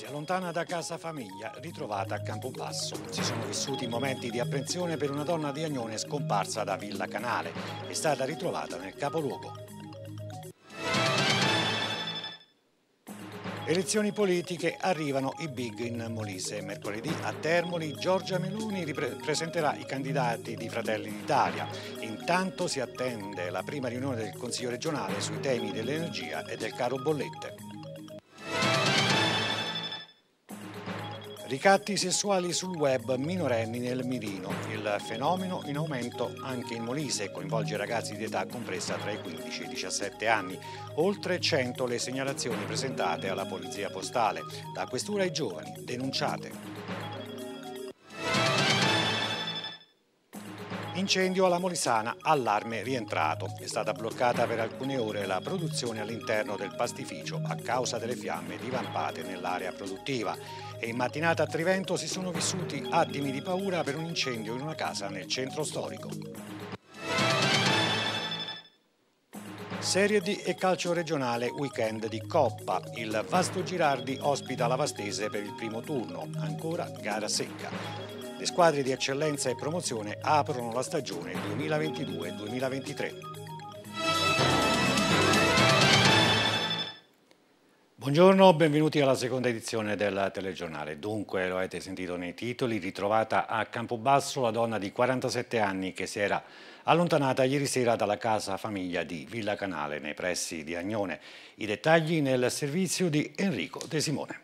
Venezia, lontana da casa famiglia, ritrovata a Campobasso. Si sono vissuti momenti di apprensione per una donna di Agnone scomparsa da Villa Canale. È stata ritrovata nel capoluogo. Elezioni politiche, arrivano i big in Molise. Mercoledì a Termoli Giorgia Meloni presenterà i candidati di Fratelli d'Italia. Intanto si attende la prima riunione del Consiglio regionale sui temi dell'energia e del caro bollette. Ricatti sessuali sul web, minorenni nel mirino. Il fenomeno in aumento anche in Molise e coinvolge ragazzi di età compresa tra i 15 e i 17 anni. Oltre 100 le segnalazioni presentate alla polizia postale. Da questura i giovani, denunciate. Incendio alla Molisana, allarme rientrato. È stata bloccata per alcune ore la produzione all'interno del pastificio a causa delle fiamme divampate nell'area produttiva. E in mattinata a Trivento si sono vissuti attimi di paura per un incendio in una casa nel centro storico. Serie D e calcio regionale weekend di Coppa. Il Vasto Girardi ospita la Vastese per il primo turno, ancora gara secca. Le squadre di eccellenza e promozione aprono la stagione 2022-2023. Buongiorno, benvenuti alla seconda edizione del telegiornale. Dunque, lo avete sentito nei titoli, ritrovata a Campobasso la donna di 47 anni che si era allontanata ieri sera dalla casa famiglia di Villa Canale, nei pressi di Agnone. I dettagli nel servizio di Enrico De Simone.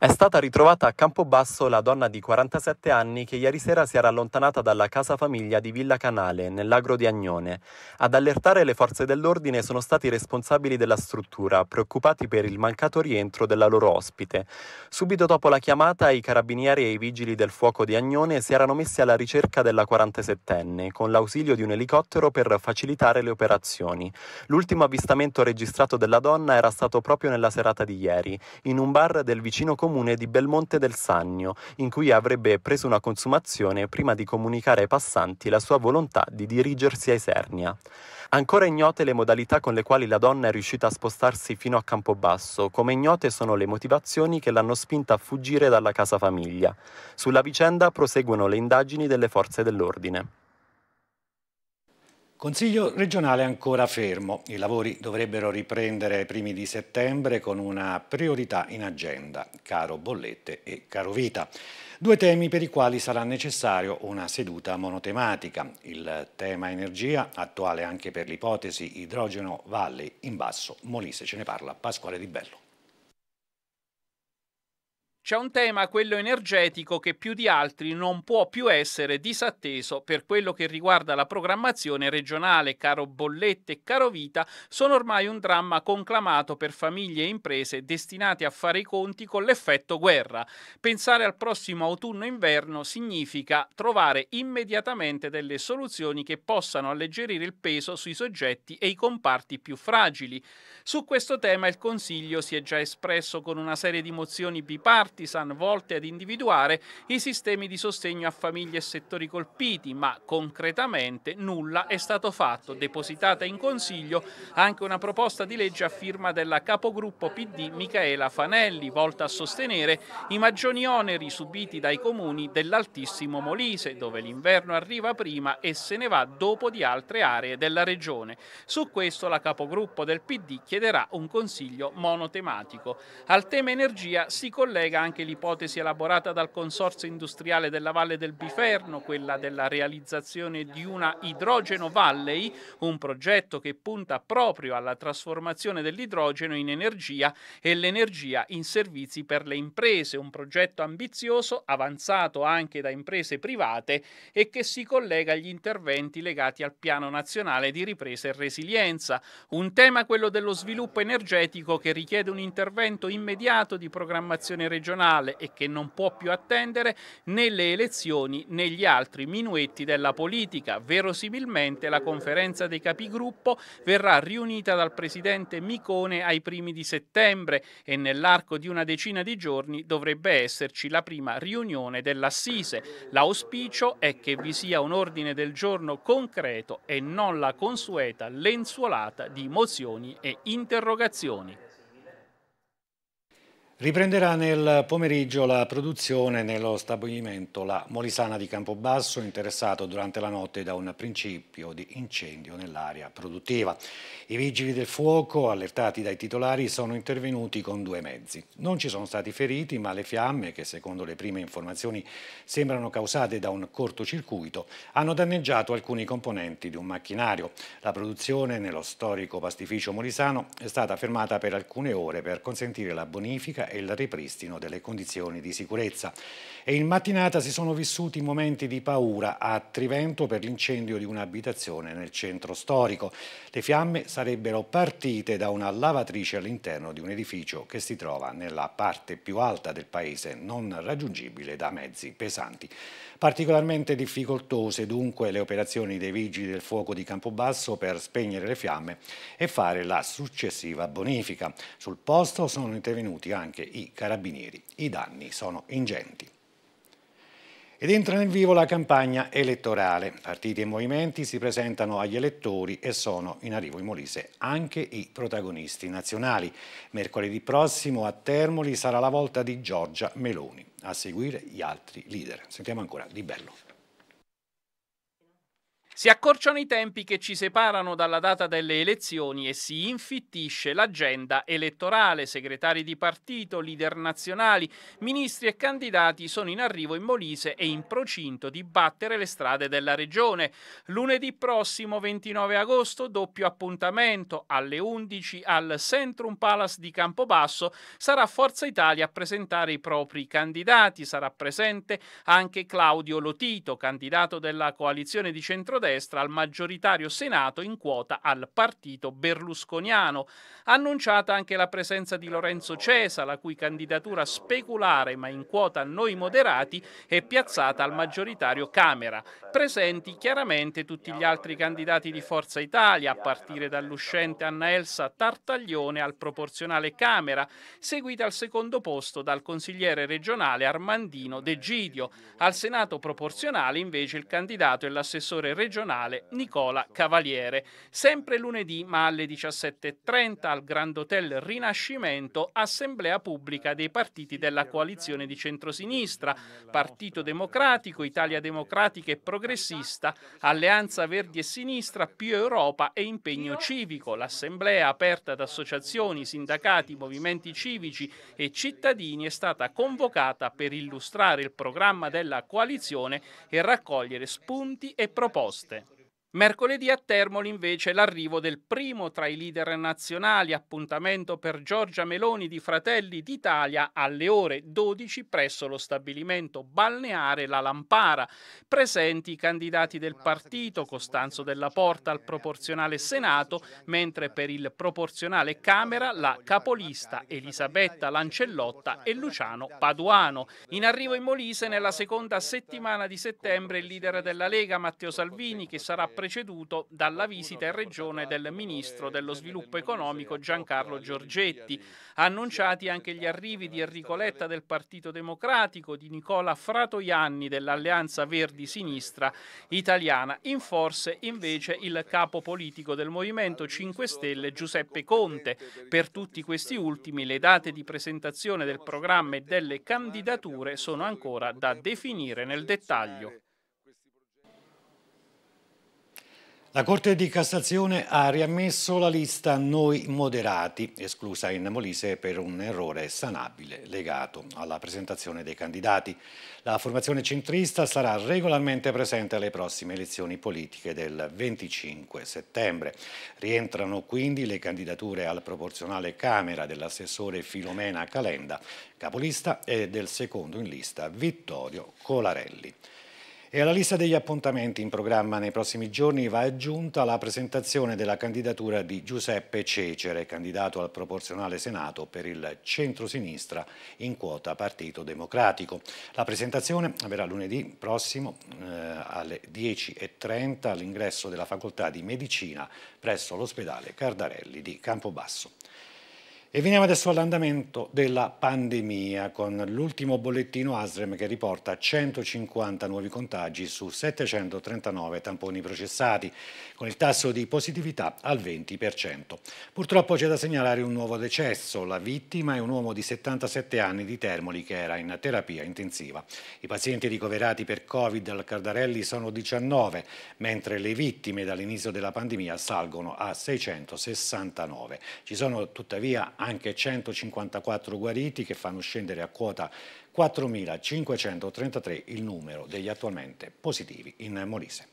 È stata ritrovata a Campobasso la donna di 47 anni che ieri sera si era allontanata dalla casa famiglia di Villa Canale, nell'agro di Agnone. Ad allertare le forze dell'ordine sono stati i responsabili della struttura, preoccupati per il mancato rientro della loro ospite. Subito dopo la chiamata, i carabinieri e i vigili del fuoco di Agnone si erano messi alla ricerca della 47enne, con l'ausilio di un elicottero per facilitare le operazioni. L'ultimo avvistamento registrato della donna era stato proprio nella serata di ieri, in un bar del vicino comune comune di Belmonte del Sannio, in cui avrebbe preso una consumazione prima di comunicare ai passanti la sua volontà di dirigersi a Isernia. Ancora ignote le modalità con le quali la donna è riuscita a spostarsi fino a Campobasso, come ignote sono le motivazioni che l'hanno spinta a fuggire dalla casa famiglia. Sulla vicenda proseguono le indagini delle forze dell'ordine. Consiglio regionale ancora fermo. I lavori dovrebbero riprendere ai primi di settembre con una priorità in agenda, caro bollette e caro vita. Due temi per i quali sarà necessario una seduta monotematica. Il tema energia, attuale anche per l'ipotesi idrogeno valle in basso. Molise ce ne parla Pasquale Di Bello. C'è un tema, quello energetico, che più di altri non può più essere disatteso per quello che riguarda la programmazione regionale. Caro bollette e caro vita sono ormai un dramma conclamato per famiglie e imprese destinate a fare i conti con l'effetto guerra. Pensare al prossimo autunno-inverno significa trovare immediatamente delle soluzioni che possano alleggerire il peso sui soggetti e i comparti più fragili. Su questo tema il Consiglio si è già espresso con una serie di mozioni bipartisan Partisan volte ad individuare i sistemi di sostegno a famiglie e settori colpiti, ma concretamente nulla è stato fatto. Depositata in Consiglio anche una proposta di legge a firma della capogruppo PD Michaela Fanelli, volta a sostenere i maggiori oneri subiti dai comuni dell'altissimo Molise, dove l'inverno arriva prima e se ne va dopo di altre aree della regione. Su questo la capogruppo del PD chiederà un consiglio monotematico. Al tema energia si collega anche anche l'ipotesi elaborata dal Consorzio Industriale della Valle del Biferno, quella della realizzazione di una Idrogeno Valley, un progetto che punta proprio alla trasformazione dell'idrogeno in energia e l'energia in servizi per le imprese, un progetto ambizioso avanzato anche da imprese private e che si collega agli interventi legati al Piano Nazionale di Ripresa e Resilienza, un tema quello dello sviluppo energetico che richiede un intervento immediato di programmazione regionale nazionale e che non può più attendere né le elezioni né gli altri minuetti della politica. Verosimilmente la conferenza dei capigruppo verrà riunita dal presidente Micone ai primi di settembre e nell'arco di una decina di giorni dovrebbe esserci la prima riunione dell'Assise. L'auspicio è che vi sia un ordine del giorno concreto e non la consueta lenzuolata di mozioni e interrogazioni. Riprenderà nel pomeriggio la produzione nello stabilimento La Molisana di Campobasso, interessato durante la notte da un principio di incendio nell'area produttiva. I vigili del fuoco, allertati dai titolari, sono intervenuti con due mezzi. Non ci sono stati feriti, ma le fiamme, che secondo le prime informazioni sembrano causate da un cortocircuito, hanno danneggiato alcuni componenti di un macchinario. La produzione nello storico pastificio molisano è stata fermata per alcune ore per consentire la bonifica e il ripristino delle condizioni di sicurezza. E in mattinata si sono vissuti momenti di paura a Trivento per l'incendio di un'abitazione nel centro storico. Le fiamme sarebbero partite da una lavatrice all'interno di un edificio che si trova nella parte più alta del paese, non raggiungibile da mezzi pesanti. Particolarmente difficoltose dunque le operazioni dei vigili del fuoco di Campobasso per spegnere le fiamme e fare la successiva bonifica. Sul posto sono intervenuti anche i carabinieri. I danni sono ingenti ed entra nel vivo la campagna elettorale. Partiti e movimenti si presentano agli elettori e sono in arrivo in Molise anche i protagonisti nazionali. Mercoledì prossimo a Termoli sarà la volta di Giorgia Meloni a seguire gli altri leader. Sentiamo ancora Di Bello. Si accorciano i tempi che ci separano dalla data delle elezioni e si infittisce l'agenda elettorale. Segretari di partito, leader nazionali, ministri e candidati sono in arrivo in Molise e in procinto di battere le strade della regione. Lunedì prossimo 29 agosto, doppio appuntamento alle 11 al Centrum Palace di Campobasso, sarà Forza Italia a presentare i propri candidati. Sarà presente anche Claudio Lotito, candidato della coalizione di centrodestra centrodestra al maggioritario Senato in quota al partito berlusconiano. Annunciata anche la presenza di Lorenzo Cesa, la cui candidatura speculare ma in quota noi moderati è piazzata al maggioritario Camera. Presenti chiaramente tutti gli altri candidati di Forza Italia, a partire dall'uscente Anna Elsa Tartaglione al proporzionale Camera, seguita al secondo posto dal consigliere regionale Armandino De Gidio. Al Senato proporzionale invece il candidato e l'assessore regionale regionale Nicola Cavaliere, sempre lunedì ma alle 17.30 al Grand Hotel Rinascimento, assemblea pubblica dei partiti della coalizione di centrosinistra, Partito Democratico, Italia Democratica e Progressista, Alleanza Verdi e Sinistra, più Europa e Impegno Civico, l'assemblea aperta ad associazioni, sindacati, movimenti civici e cittadini è stata convocata per illustrare il programma della coalizione e raccogliere spunti e proposte richieste. Mercoledì a Termoli invece l'arrivo del primo tra i leader nazionali, appuntamento per Giorgia Meloni di Fratelli d'Italia alle ore 12 presso lo stabilimento balneare La Lampara. Presenti i candidati del partito, Costanzo della Porta al proporzionale Senato, mentre per il proporzionale Camera la capolista Elisabetta Lancellotta e Luciano Paduano. In arrivo in Molise nella seconda settimana di settembre il leader della Lega Matteo Salvini che sarà presente preceduto dalla visita in regione del ministro dello sviluppo economico Giancarlo Giorgetti. Annunciati anche gli arrivi di Enrico Letta del Partito Democratico, di Nicola Fratoianni dell'Alleanza Verdi Sinistra Italiana. In forse invece il capo politico del Movimento 5 Stelle Giuseppe Conte. Per tutti questi ultimi le date di presentazione del programma e delle candidature sono ancora da definire nel dettaglio. La Corte di Cassazione ha riammesso la lista Noi Moderati, esclusa in Molise per un errore sanabile legato alla presentazione dei candidati. La formazione centrista sarà regolarmente presente alle prossime elezioni politiche del 25 settembre. Rientrano quindi le candidature al proporzionale Camera dell'assessore Filomena Calenda, capolista, e del secondo in lista Vittorio Colarelli. E alla lista degli appuntamenti in programma nei prossimi giorni va aggiunta la presentazione della candidatura di Giuseppe Cecere, candidato al proporzionale Senato per il centro-sinistra in quota Partito Democratico. La presentazione avverrà lunedì prossimo eh, alle 10.30 all'ingresso della Facoltà di Medicina presso l'ospedale Cardarelli di Campobasso. E veniamo adesso all'andamento della pandemia con l'ultimo bollettino ASREM che riporta 150 nuovi contagi su 739 tamponi processati con il tasso di positività al 20%. Purtroppo c'è da segnalare un nuovo decesso, la vittima è un uomo di 77 anni di Termoli che era in terapia intensiva. I pazienti ricoverati per Covid al Cardarelli sono 19 mentre le vittime dall'inizio della pandemia salgono a 669. Ci sono tuttavia anche 154 guariti che fanno scendere a quota 4.533 il numero degli attualmente positivi in Molise.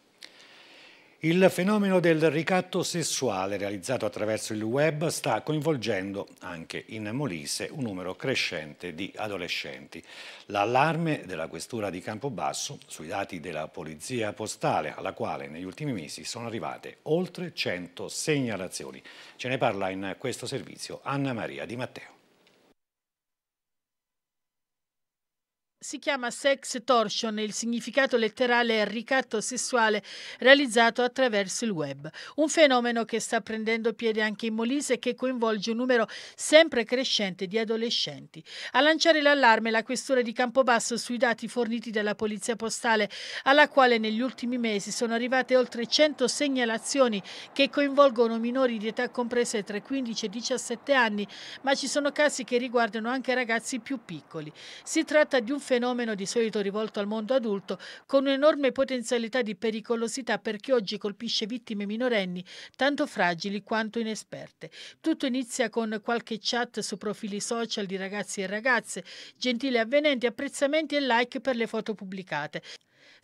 Il fenomeno del ricatto sessuale realizzato attraverso il web sta coinvolgendo anche in Molise un numero crescente di adolescenti. L'allarme della questura di Campobasso sui dati della polizia postale, alla quale negli ultimi mesi sono arrivate oltre 100 segnalazioni. Ce ne parla in questo servizio Anna Maria Di Matteo. Si chiama sex torsion e il significato letterale è ricatto sessuale realizzato attraverso il web, un fenomeno che sta prendendo piede anche in Molise e che coinvolge un numero sempre crescente di adolescenti. A lanciare l'allarme la questura di Campobasso sui dati forniti dalla Polizia Postale, alla quale negli ultimi mesi sono arrivate oltre 100 segnalazioni che coinvolgono minori di età comprese tra i 15 e i 17 anni, ma ci sono casi che riguardano anche ragazzi più piccoli. Si tratta di un fenomeno fenomeno di solito rivolto al mondo adulto, con un'enorme potenzialità di pericolosità per chi oggi colpisce vittime minorenni, tanto fragili quanto inesperte. Tutto inizia con qualche chat su profili social di ragazzi e ragazze, gentili avvenenti, apprezzamenti e like per le foto pubblicate.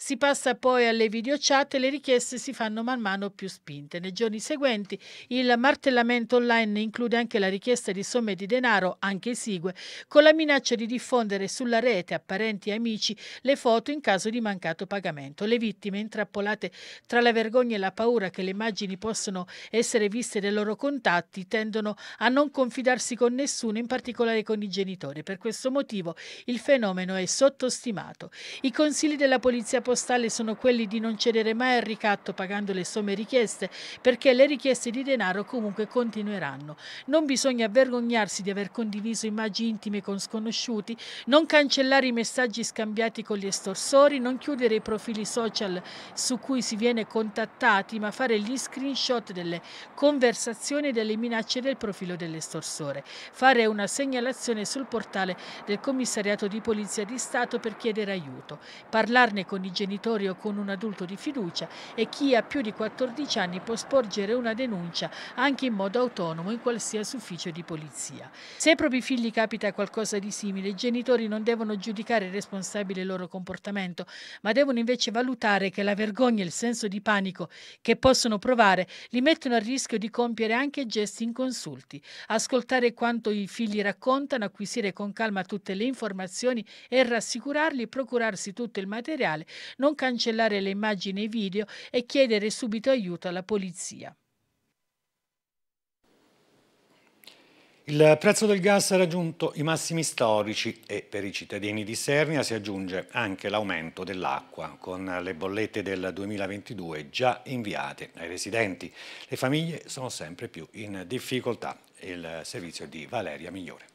Si passa poi alle videochat e le richieste si fanno man mano più spinte. Nei giorni seguenti il martellamento online include anche la richiesta di somme di denaro, anche esigue, con la minaccia di diffondere sulla rete a parenti e amici le foto in caso di mancato pagamento. Le vittime, intrappolate tra la vergogna e la paura che le immagini possono essere viste dai loro contatti, tendono a non confidarsi con nessuno, in particolare con i genitori. Per questo motivo il fenomeno è sottostimato. I consigli della polizia postale postali sono quelli di non cedere mai al ricatto pagando le somme richieste, perché le richieste di denaro comunque continueranno. Non bisogna vergognarsi di aver condiviso immagini intime con sconosciuti, non cancellare i messaggi scambiati con gli estorsori, non chiudere i profili social su cui si viene contattati, ma fare gli screenshot delle conversazioni e delle minacce del profilo dell'estorsore. Fare una segnalazione sul portale del commissariato di polizia di Stato per chiedere aiuto. Parlarne con i genitori genitori o con un adulto di fiducia e chi ha più di 14 anni può sporgere una denuncia anche in modo autonomo in qualsiasi ufficio di polizia. Se ai propri figli capita qualcosa di simile, i genitori non devono giudicare responsabile il loro comportamento, ma devono invece valutare che la vergogna e il senso di panico che possono provare li mettono a rischio di compiere anche gesti inconsulti. Ascoltare quanto i figli raccontano, acquisire con calma tutte le informazioni e rassicurarli, procurarsi tutto il materiale, non cancellare le immagini e i video e chiedere subito aiuto alla polizia. Il prezzo del gas ha raggiunto i massimi storici e per i cittadini di Sernia si aggiunge anche l'aumento dell'acqua con le bollette del 2022 già inviate ai residenti. Le famiglie sono sempre più in difficoltà. Il servizio di Valeria Migliore.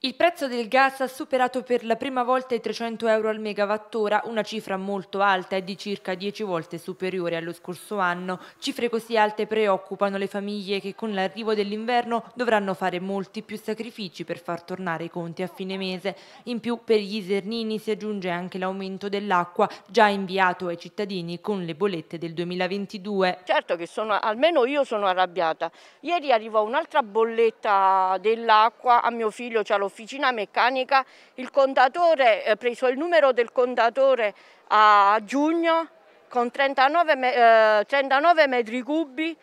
Il prezzo del gas ha superato per la prima volta i 300 euro al megawattora, una cifra molto alta e di circa 10 volte superiore allo scorso anno. Cifre così alte preoccupano le famiglie che con l'arrivo dell'inverno dovranno fare molti più sacrifici per far tornare i conti a fine mese. In più per gli isernini si aggiunge anche l'aumento dell'acqua già inviato ai cittadini con le bollette del 2022. Certo che sono, almeno io sono arrabbiata. Ieri arrivò un'altra bolletta dell'acqua a mio figlio, ce l'ho dell'officina meccanica, il contatore, eh, preso il numero del contatore a giugno con 39, eh, 39 metri cubi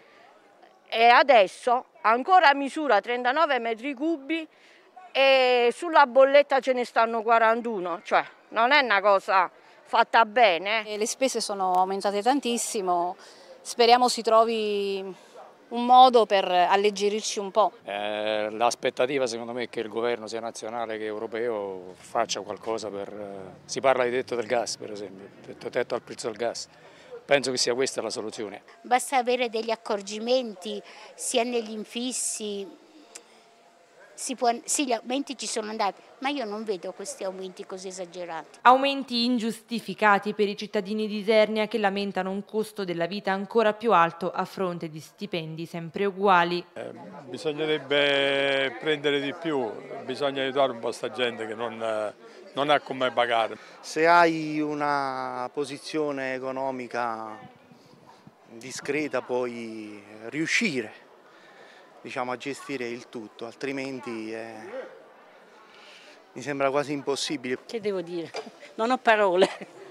e adesso ancora misura 39 metri cubi e sulla bolletta ce ne stanno 41, cioè non è una cosa fatta bene. Eh. Le spese sono aumentate tantissimo, speriamo si trovi un modo per alleggerirci un po'. Eh, L'aspettativa secondo me è che il governo sia nazionale che europeo faccia qualcosa per... Eh, si parla di tetto del gas per esempio, tetto, tetto al prezzo del gas. Penso che sia questa la soluzione. Basta avere degli accorgimenti sia negli infissi può, sì, gli aumenti ci sono andati, ma io non vedo questi aumenti così esagerati. Aumenti ingiustificati per i cittadini di Isernia che lamentano un costo della vita ancora più alto a fronte di stipendi sempre uguali. Eh, bisognerebbe prendere di più, bisogna aiutare un po' sta gente che non, non ha come pagare. Se hai una posizione economica discreta puoi riuscire diciamo, a gestire il tutto, altrimenti eh, mi sembra quasi impossibile. Che devo dire? Non ho parole.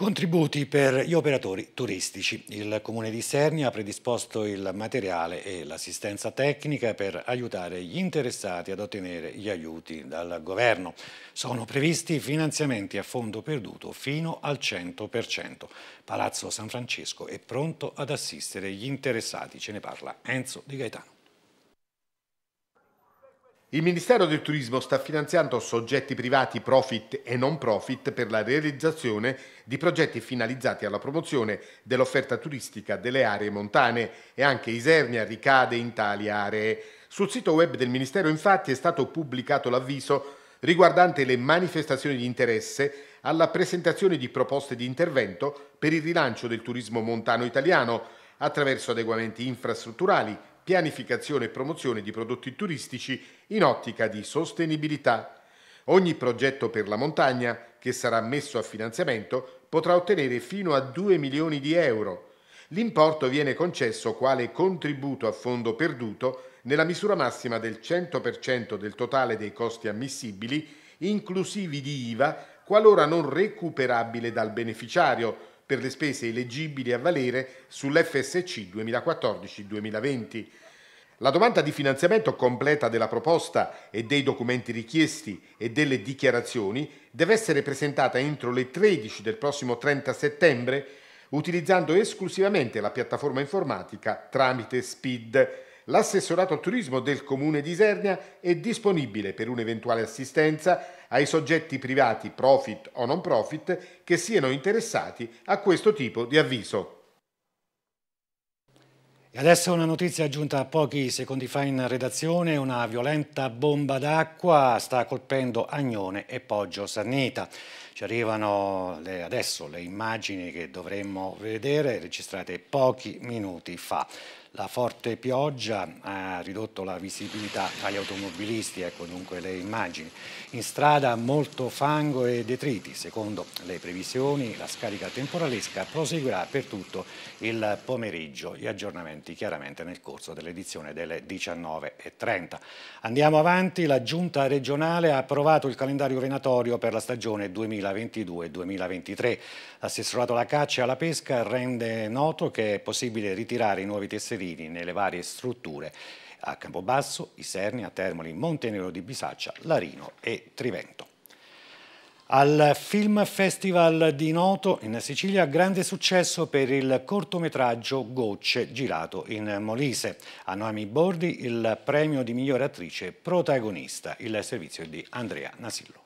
Contributi per gli operatori turistici. Il Comune di Sernia ha predisposto il materiale e l'assistenza tecnica per aiutare gli interessati ad ottenere gli aiuti dal Governo. Sono previsti finanziamenti a fondo perduto fino al 100%. Palazzo San Francesco è pronto ad assistere gli interessati. Ce ne parla Enzo Di Gaetano. Il Ministero del Turismo sta finanziando soggetti privati profit e non profit per la realizzazione di progetti finalizzati alla promozione dell'offerta turistica delle aree montane e anche Isernia ricade in tali aree. Sul sito web del Ministero infatti è stato pubblicato l'avviso riguardante le manifestazioni di interesse alla presentazione di proposte di intervento per il rilancio del turismo montano italiano attraverso adeguamenti infrastrutturali, pianificazione e promozione di prodotti turistici in ottica di sostenibilità. Ogni progetto per la montagna che sarà messo a finanziamento potrà ottenere fino a 2 milioni di euro. L'importo viene concesso quale contributo a fondo perduto nella misura massima del 100% del totale dei costi ammissibili, inclusivi di IVA, qualora non recuperabile dal beneficiario, per le spese elegibili a valere sull'FSC 2014-2020. La domanda di finanziamento completa della proposta e dei documenti richiesti e delle dichiarazioni deve essere presentata entro le 13 del prossimo 30 settembre utilizzando esclusivamente la piattaforma informatica tramite SPID l'assessorato al turismo del comune di Isernia è disponibile per un'eventuale assistenza ai soggetti privati, profit o non profit, che siano interessati a questo tipo di avviso. E adesso una notizia giunta pochi secondi fa in redazione, una violenta bomba d'acqua sta colpendo Agnone e Poggio Sannita. Ci arrivano le, adesso le immagini che dovremmo vedere registrate pochi minuti fa. La forte pioggia ha ridotto la visibilità agli automobilisti, ecco dunque le immagini. In strada molto fango e detriti. Secondo le previsioni la scarica temporalesca proseguirà per tutto il pomeriggio. Gli aggiornamenti chiaramente nel corso dell'edizione delle 19.30. Andiamo avanti, la Giunta regionale ha approvato il calendario venatorio per la stagione 2022-2023. L'assessorato alla caccia e alla pesca rende noto che è possibile ritirare i nuovi tesseri serili nelle varie strutture a Campobasso, Isernia, Termoli, Montenero di Bisaccia, Larino e Trivento. Al Film Festival di Noto in Sicilia grande successo per il cortometraggio Gocce girato in Molise. A Noemi Bordi il premio di migliore attrice protagonista, il servizio di Andrea Nasillo.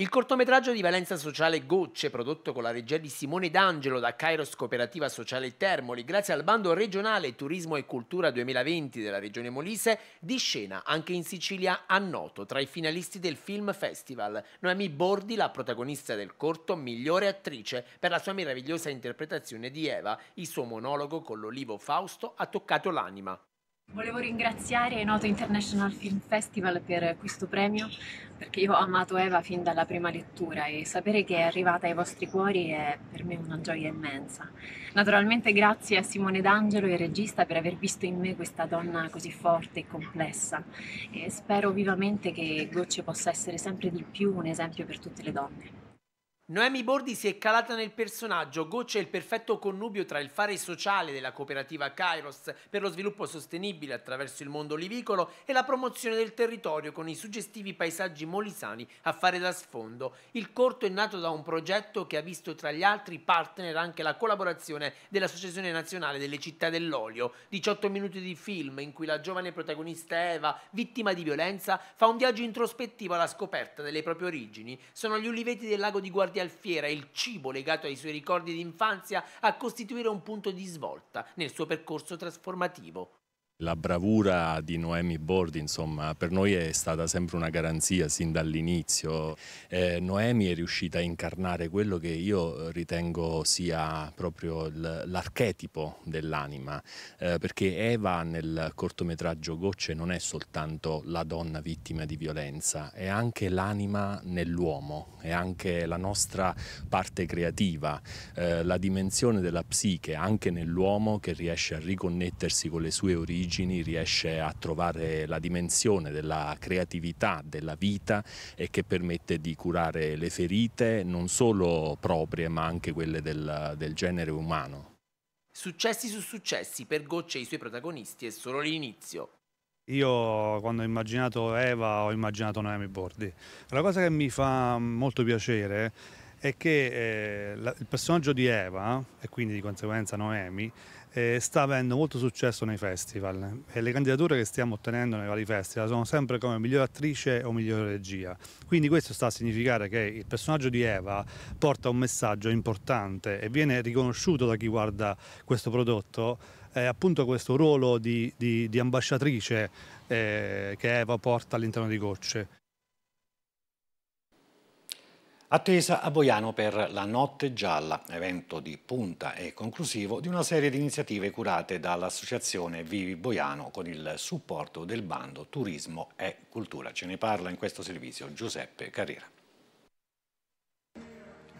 Il cortometraggio di valenza sociale Gocce, prodotto con la regia di Simone D'Angelo da Kairos Cooperativa Sociale Termoli, grazie al bando regionale Turismo e Cultura 2020 della Regione Molise, di scena anche in Sicilia a Noto, tra i finalisti del Film Festival. Noemi Bordi, la protagonista del corto, migliore attrice per la sua meravigliosa interpretazione di Eva. Il suo monologo con l'olivo Fausto ha toccato l'anima. Volevo ringraziare Noto International Film Festival per questo premio perché io ho amato Eva fin dalla prima lettura e sapere che è arrivata ai vostri cuori è per me una gioia immensa. Naturalmente grazie a Simone D'Angelo, il regista, per aver visto in me questa donna così forte e complessa e spero vivamente che Gocce possa essere sempre di più un esempio per tutte le donne. Noemi Bordi si è calata nel personaggio, goccia il perfetto connubio tra il fare sociale della cooperativa Kairos per lo sviluppo sostenibile attraverso il mondo olivicolo e la promozione del territorio con i suggestivi paesaggi molisani a fare da sfondo. Il corto è nato da un progetto che ha visto tra gli altri partner anche la collaborazione dell'Associazione Nazionale delle Città dell'Olio, 18 minuti di film in cui la giovane protagonista Eva, vittima di violenza, fa un viaggio introspettivo alla scoperta delle proprie origini. Sono gli uliveti del lago di Guardia Alfiera e il cibo legato ai suoi ricordi d'infanzia a costituire un punto di svolta nel suo percorso trasformativo. La bravura di Noemi Bordi insomma, per noi è stata sempre una garanzia sin dall'inizio. Eh, Noemi è riuscita a incarnare quello che io ritengo sia proprio l'archetipo dell'anima, eh, perché Eva nel cortometraggio Gocce non è soltanto la donna vittima di violenza, è anche l'anima nell'uomo, è anche la nostra parte creativa, eh, la dimensione della psiche anche nell'uomo che riesce a riconnettersi con le sue origini origini riesce a trovare la dimensione della creatività, della vita e che permette di curare le ferite non solo proprie ma anche quelle del, del genere umano. Successi su successi per Gocce e i suoi protagonisti è solo l'inizio. Io quando ho immaginato Eva ho immaginato Noemi Bordi. La cosa che mi fa molto piacere è che eh, la, il personaggio di Eva, e quindi di conseguenza Noemi, eh, sta avendo molto successo nei festival e le candidature che stiamo ottenendo nei vari festival sono sempre come miglior attrice o migliore regia. Quindi questo sta a significare che il personaggio di Eva porta un messaggio importante e viene riconosciuto da chi guarda questo prodotto eh, appunto questo ruolo di, di, di ambasciatrice eh, che Eva porta all'interno di Gocce. Attesa a Boiano per la Notte Gialla, evento di punta e conclusivo di una serie di iniziative curate dall'associazione Vivi Boiano con il supporto del bando Turismo e Cultura. Ce ne parla in questo servizio Giuseppe Carrera.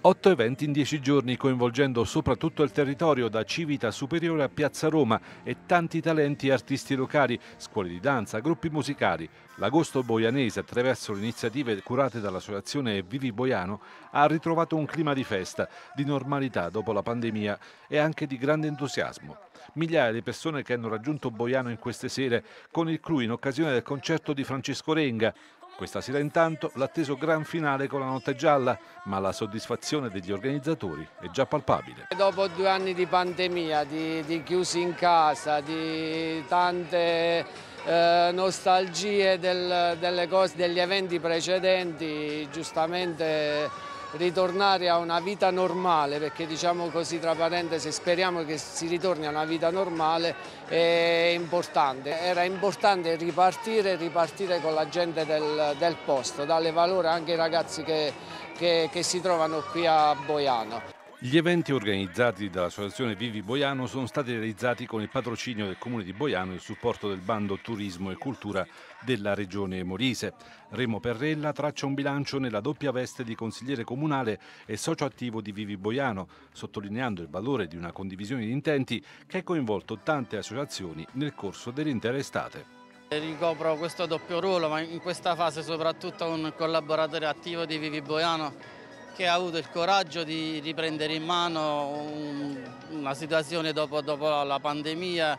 Otto eventi in dieci giorni, coinvolgendo soprattutto il territorio da Civita Superiore a Piazza Roma e tanti talenti e artisti locali, scuole di danza, gruppi musicali. L'agosto boianese, attraverso le iniziative curate dall'associazione Vivi Boiano, ha ritrovato un clima di festa, di normalità dopo la pandemia e anche di grande entusiasmo. Migliaia di persone che hanno raggiunto Boiano in queste sere con il clou in occasione del concerto di Francesco Renga, questa sera intanto l'atteso gran finale con la notte gialla, ma la soddisfazione degli organizzatori è già palpabile. Dopo due anni di pandemia, di, di chiusi in casa, di tante eh, nostalgie del, delle cose, degli eventi precedenti, giustamente ritornare a una vita normale, perché diciamo così tra parentesi speriamo che si ritorni a una vita normale, è importante. Era importante ripartire, ripartire con la gente del, del posto, dalle valore anche ai ragazzi che, che, che si trovano qui a Boiano. Gli eventi organizzati dall'associazione Vivi Boiano sono stati realizzati con il patrocinio del Comune di Boiano e il supporto del bando Turismo e Cultura della Regione Molise. Remo Perrella traccia un bilancio nella doppia veste di consigliere comunale e socio attivo di Vivi Boiano, sottolineando il valore di una condivisione di intenti che ha coinvolto tante associazioni nel corso dell'intera estate. Ricopro questo doppio ruolo, ma in questa fase soprattutto un collaboratore attivo di Vivi Boiano perché ha avuto il coraggio di riprendere in mano un, una situazione dopo, dopo la pandemia,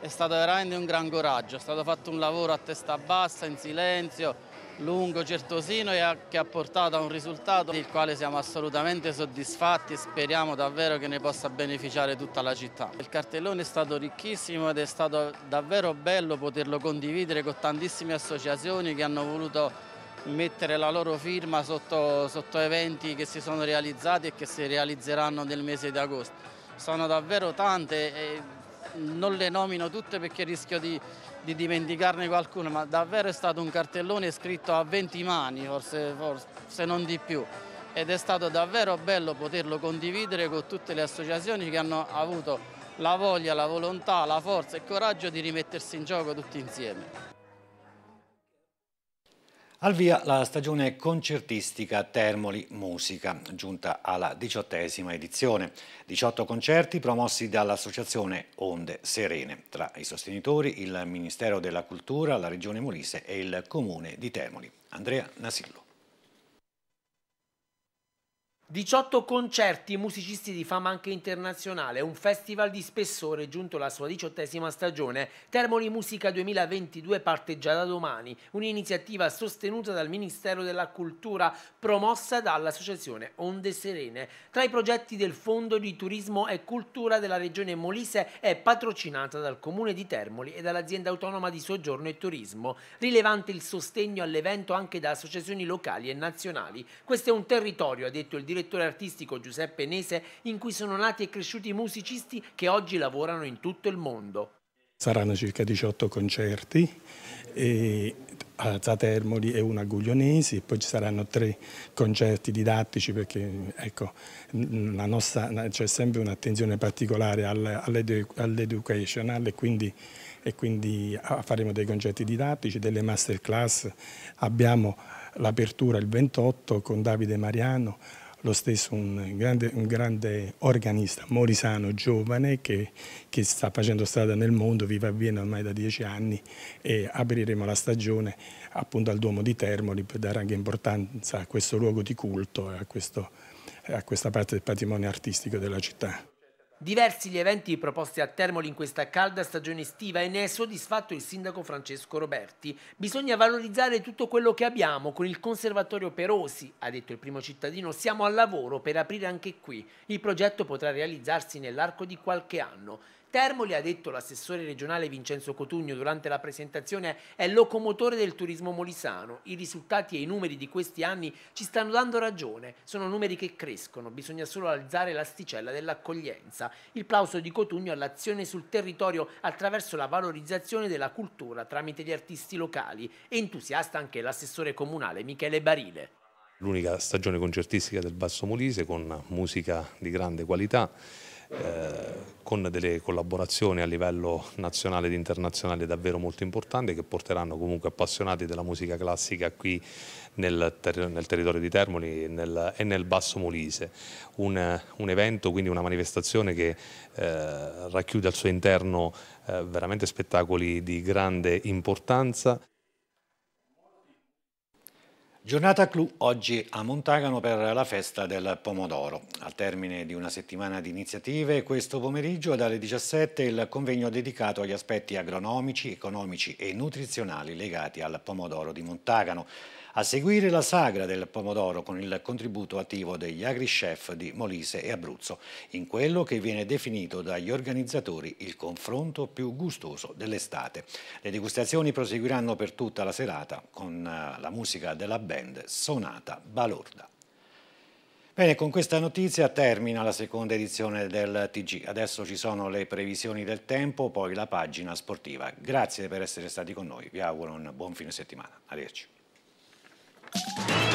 è stato veramente un gran coraggio, è stato fatto un lavoro a testa bassa, in silenzio, lungo, certosino e ha, che ha portato a un risultato del quale siamo assolutamente soddisfatti e speriamo davvero che ne possa beneficiare tutta la città. Il cartellone è stato ricchissimo ed è stato davvero bello poterlo condividere con tantissime associazioni che hanno voluto mettere la loro firma sotto, sotto eventi che si sono realizzati e che si realizzeranno nel mese di agosto. Sono davvero tante e non le nomino tutte perché rischio di, di dimenticarne qualcuno, ma davvero è stato un cartellone scritto a 20 mani, forse, forse non di più ed è stato davvero bello poterlo condividere con tutte le associazioni che hanno avuto la voglia, la volontà, la forza e il coraggio di rimettersi in gioco tutti insieme. Al via la stagione concertistica Termoli Musica, giunta alla diciottesima edizione. 18 concerti promossi dall'associazione Onde Serene. Tra i sostenitori il Ministero della Cultura, la Regione Molise e il Comune di Termoli. Andrea Nasillo. 18 concerti musicisti di fama anche internazionale, un festival di spessore giunto alla sua diciottesima stagione. Termoli Musica 2022 parte già da domani, un'iniziativa sostenuta dal Ministero della Cultura, promossa dall'Associazione Onde Serene. Tra i progetti del Fondo di Turismo e Cultura della Regione Molise è patrocinata dal Comune di Termoli e dall'azienda autonoma di soggiorno e turismo. Rilevante il sostegno all'evento anche da associazioni locali e nazionali. Questo è un territorio, ha detto il direttore direttore artistico Giuseppe Nese in cui sono nati e cresciuti musicisti che oggi lavorano in tutto il mondo. Saranno circa 18 concerti a Zatermoli e uno a Guglionesi e poi ci saranno tre concerti didattici perché ecco, c'è sempre un'attenzione particolare all'education all e quindi e quindi faremo dei concerti didattici, delle masterclass. Abbiamo l'apertura il 28 con Davide Mariano, lo stesso un grande, un grande organista morisano giovane che, che, sta facendo strada nel mondo, vive a Vienna ormai da dieci anni e apriremo la stagione appunto al Duomo di Termoli per dare anche importanza a questo luogo di culto e a, questo, a questa parte del patrimonio artistico della città. Diversi gli eventi proposti a Termoli in questa calda stagione estiva e ne è soddisfatto il sindaco Francesco Roberti. Bisogna valorizzare tutto quello che abbiamo con il Conservatorio Perosi, ha detto il primo cittadino. Siamo al lavoro per aprire anche qui. Il progetto potrà realizzarsi nell'arco di qualche anno. Termoli, ha detto l'assessore regionale Vincenzo Cotugno durante la presentazione, è locomotore del turismo molisano. I risultati e i numeri di questi anni ci stanno dando ragione, sono numeri che crescono, bisogna solo alzare l'asticella dell'accoglienza. Il plauso di Cotugno all'azione sul territorio attraverso la valorizzazione della cultura tramite gli artisti locali. Entusiasta anche l'assessore comunale Michele Barile. L'unica stagione concertistica del Basso Molise con musica di grande qualità eh, con delle collaborazioni a livello nazionale ed internazionale davvero molto importanti che porteranno comunque appassionati della musica classica qui nel, ter nel territorio di Termoli e nel, e nel Basso Molise. Un, un, evento, quindi una manifestazione che eh, racchiude al suo interno eh, veramente spettacoli di grande importanza. Giornata clou oggi a Montagano per la festa del pomodoro. Al termine di una settimana di iniziative, questo pomeriggio dalle 17 il convegno dedicato agli aspetti agronomici, economici e nutrizionali legati al pomodoro di Montagano. A seguire la sagra del pomodoro con il contributo attivo degli agri-chef di Molise e Abruzzo, in quello che viene definito dagli organizzatori il confronto più gustoso dell'estate. Le degustazioni proseguiranno per tutta la serata con eh, la musica della band Sonata Balorda. Bene, con questa notizia termina la seconda edizione del TG. Adesso ci sono le previsioni del tempo, poi la pagina sportiva. Grazie per essere stati con noi. Vi auguro un buon fine settimana. Arrivederci. Música